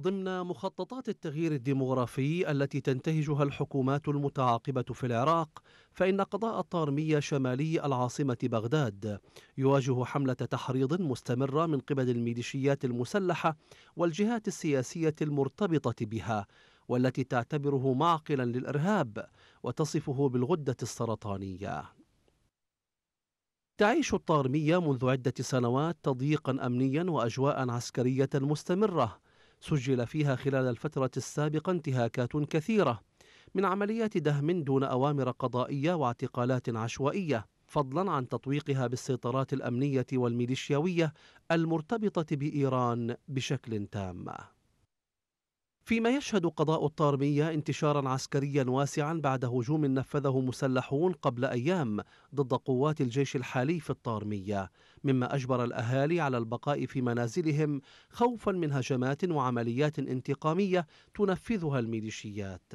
ضمن مخططات التغيير الديمغرافي التي تنتهجها الحكومات المتعاقبة في العراق فإن قضاء الطارمية شمالي العاصمة بغداد يواجه حملة تحريض مستمرة من قبل الميليشيات المسلحة والجهات السياسية المرتبطة بها والتي تعتبره معقلا للإرهاب وتصفه بالغدة السرطانية تعيش الطارمية منذ عدة سنوات تضييقا أمنيا وأجواء عسكرية مستمرة سجل فيها خلال الفترة السابقة انتهاكات كثيرة من عمليات دهم دون أوامر قضائية واعتقالات عشوائية فضلا عن تطويقها بالسيطرات الأمنية والميليشياوية المرتبطة بإيران بشكل تام فيما يشهد قضاء الطارمية انتشارا عسكريا واسعا بعد هجوم نفذه مسلحون قبل أيام ضد قوات الجيش الحالي في الطارمية مما أجبر الأهالي على البقاء في منازلهم خوفا من هجمات وعمليات انتقامية تنفذها الميليشيات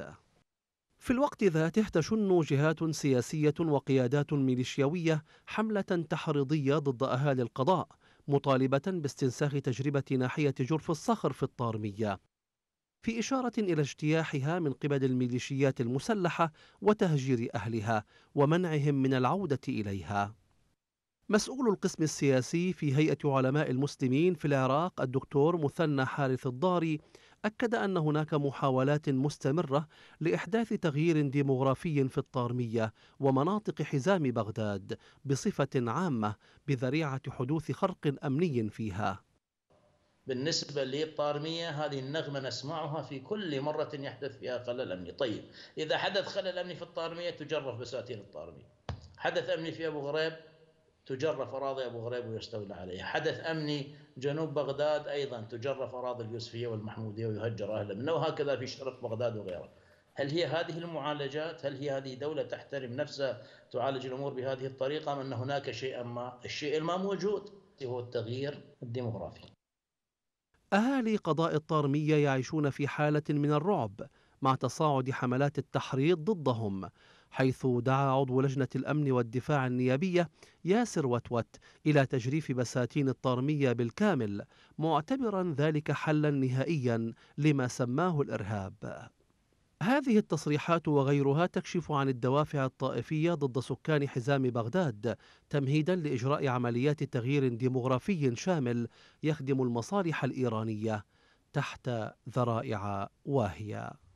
في الوقت ذاته تشن جهات سياسية وقيادات ميليشياوية حملة تحريضية ضد أهالي القضاء مطالبة باستنساخ تجربة ناحية جرف الصخر في الطارمية في إشارة إلى اجتياحها من قبل الميليشيات المسلحة وتهجير أهلها ومنعهم من العودة إليها. مسؤول القسم السياسي في هيئة علماء المسلمين في العراق الدكتور مثنى حارث الضاري أكد أن هناك محاولات مستمرة لإحداث تغيير ديمغرافي في الطارمية ومناطق حزام بغداد بصفة عامة بذريعة حدوث خرق أمني فيها. بالنسبة للطارمية هذه النغمة نسمعها في كل مرة يحدث فيها خلل أمني طيب إذا حدث خلل أمني في الطارمية تجرف بساتين الطارمية حدث أمني في أبو غريب تجرف أراضي أبو غريب ويستولى عليها حدث أمني جنوب بغداد أيضا تجرف أراضي اليوسفية والمحمودية ويهجر أهل منه وهكذا في شرق بغداد وغيره هل هي هذه المعالجات هل هي هذه دولة تحترم نفسها تعالج الأمور بهذه الطريقة أم أن هناك شيئا ما الشيء ما موجود هو التغيير الديمغرافي أهالي قضاء الطارمية يعيشون في حالة من الرعب مع تصاعد حملات التحريض ضدهم حيث دعا عضو لجنة الأمن والدفاع النيابية ياسر وتوت إلى تجريف بساتين الطارمية بالكامل معتبرا ذلك حلا نهائيا لما سماه الإرهاب هذه التصريحات وغيرها تكشف عن الدوافع الطائفية ضد سكان حزام بغداد تمهيدا لإجراء عمليات تغيير ديمغرافي شامل يخدم المصالح الإيرانية تحت ذرائع واهية